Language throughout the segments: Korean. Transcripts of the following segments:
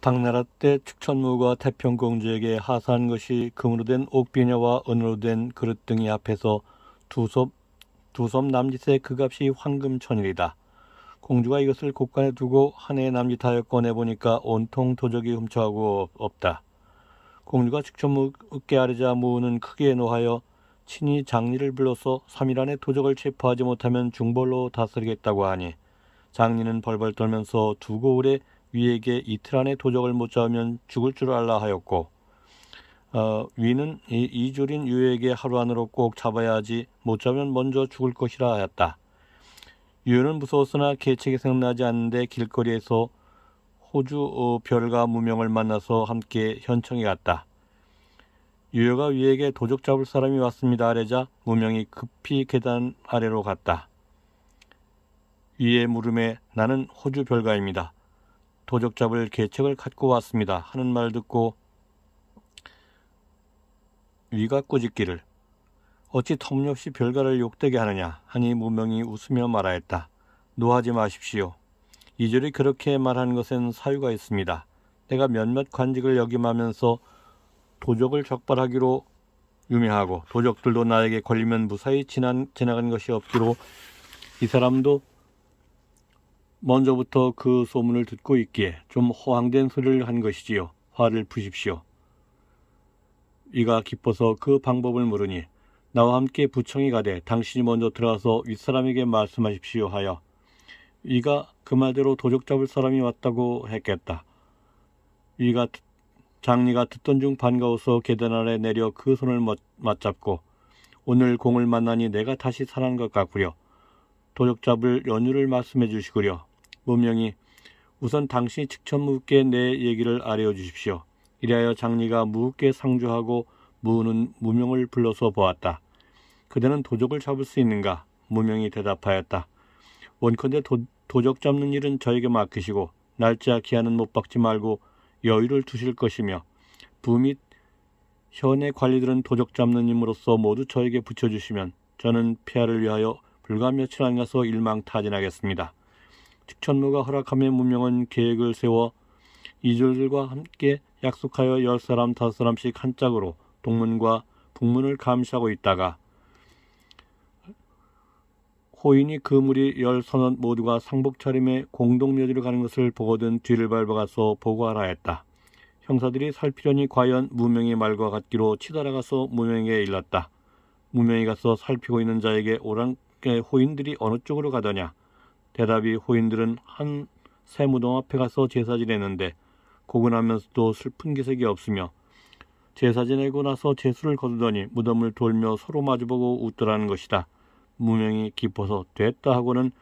당나라 때 축천무가 태평공주에게 하사한 것이 금으로 된 옥비녀와 은으로 된 그릇 등이 앞에서 두섬두섬 남짓의 그 값이 황금천일이다. 공주가 이것을 곳간에 두고 한 해의 남짓하여 꺼내보니까 온통 도적이 훔쳐하고 없다. 공주가 축천무 으깨 아뢰자 무는 크게 노하여 친히 장리를 불러서 3일 안에 도적을 체포하지 못하면 중벌로 다스리겠다고 하니 장리는 벌벌 떨면서 두고 오래 위에게 이틀 안에 도적을 못 잡으면 죽을 줄 알라 하였고 어, 위는 이, 이 줄인 유에게 하루 안으로 꼭 잡아야 하지 못 잡으면 먼저 죽을 것이라 하였다. 유는 무서웠으나 계책이 생각나지 않는데 길거리에서 호주 어, 별과 무명을 만나서 함께 현청에 갔다. 유여가 위에게 도적 잡을 사람이 왔습니다. 아래자 무명이 급히 계단 아래로 갔다. 위의 물음에 나는 호주 별가입니다. 도적 잡을 계책을 갖고 왔습니다. 하는 말 듣고 위가 꾸짖기를 어찌 텀없이 별가를 욕되게 하느냐 하니 무명이 웃으며 말하였다. 노하지 마십시오. 이절이 그렇게 말한 것엔 사유가 있습니다. 내가 몇몇 관직을 역임하면서 도적을 적발하기로 유명하고 도적들도 나에게 걸리면 무사히 지난, 지나간 것이 없기로 이 사람도 먼저부터 그 소문을 듣고 있기에 좀 허황된 소리를 한 것이지요. 화를 푸십시오. 이가 기뻐서 그 방법을 물으니 나와 함께 부청이 가되 당신이 먼저 들어와서 윗사람에게 말씀하십시오 하여 이가 그 말대로 도적 잡을 사람이 왔다고 했겠다. 이가 장리가 듣던 중 반가워서 계단 아래 내려 그 손을 맞잡고 오늘 공을 만나니 내가 다시 살아난 것 같구려. 도적 잡을 연유를 말씀해 주시구려. 문명이 우선 당신이 직접 무게내 얘기를 아뢰어 주십시오. 이래하여 장리가 무흡게 상주하고 무는 무명을 불러서 보았다. 그대는 도적을 잡을 수 있는가? 무명이 대답하였다. 원컨대 도, 도적 잡는 일은 저에게 맡기시고 날짜 기한은 못 박지 말고 여유를 두실 것이며 부 및 현의 관리들은 도적 잡는 임으로써 모두 저에게 붙여주시면 저는 폐하를 위하여 불과 며칠 안 가서 일망타진하겠습니다. 특천무가 허락하면 문명은 계획을 세워 이졸들과 함께 약속하여 열 사람 다섯 사람씩 한 짝으로 동문과 북문을 감시하고 있다가 호인이 그 무리 열 선원 모두가 상복 차림에 공동묘지로 가는 것을 보거든 뒤를 밟아가서 보고하라 했다. 형사들이 살피려니 과연 무명의 말과 같기로 치달아가서 무명에게 일렀다. 무명이 가서 살피고 있는 자에게 오랑께 호인들이 어느 쪽으로 가더냐. 대답이 호인들은 한세 무덤 앞에 가서 제사 지내는데 고근하면서도 슬픈 기색이 없으며 제사 지내고 나서 제수를 거두더니 무덤을 돌며 서로 마주보고 웃더라는 것이다. 무명이 깊어서 됐다 하고는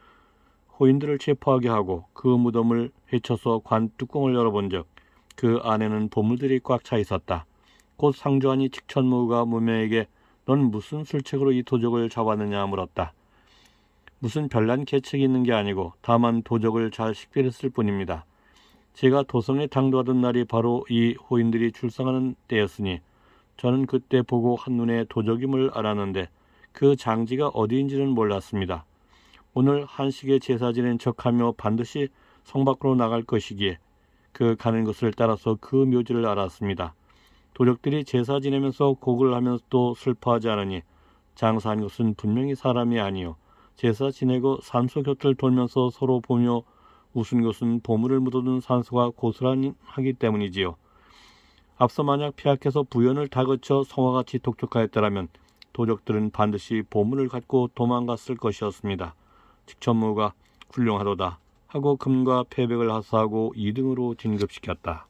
호인들을 체포하게 하고 그 무덤을 헤쳐서 관 뚜껑을 열어본 적 그 안에는 보물들이 꽉 차 있었다. 곧상주안이 직천무가 무명에게 넌 무슨 술책으로 이 도적을 잡았느냐 물었다. 무슨 별난 계책이 있는 게 아니고 다만 도적을 잘 식별했을 뿐입니다. 제가 도성에 당도하던 날이 바로 이 호인들이 출상하는 때였으니 저는 그때 보고 한눈에 도적임을 알았는데 그 장지가 어디인지는 몰랐습니다. 오늘 한식의 제사 지낸 척하며 반드시 성 밖으로 나갈 것이기에 그 가는 것을 따라서 그 묘지를 알았습니다. 도적들이 제사 지내면서 곡을 하면서 또 슬퍼하지 않으니 장사한 것은 분명히 사람이 아니요 제사 지내고 산소 곁을 돌면서 서로 보며 웃은 것은 보물을 묻어둔 산소가 고스란히 하기 때문이지요. 앞서 만약 폐하께서 부연을 다 거쳐 성화같이 독촉하였더라면 도적들은 반드시 보물을 갖고 도망갔을 것이었습니다. 직천무가 훌륭하도다 하고 금과 패백을 하사하고 2등으로 진급시켰다.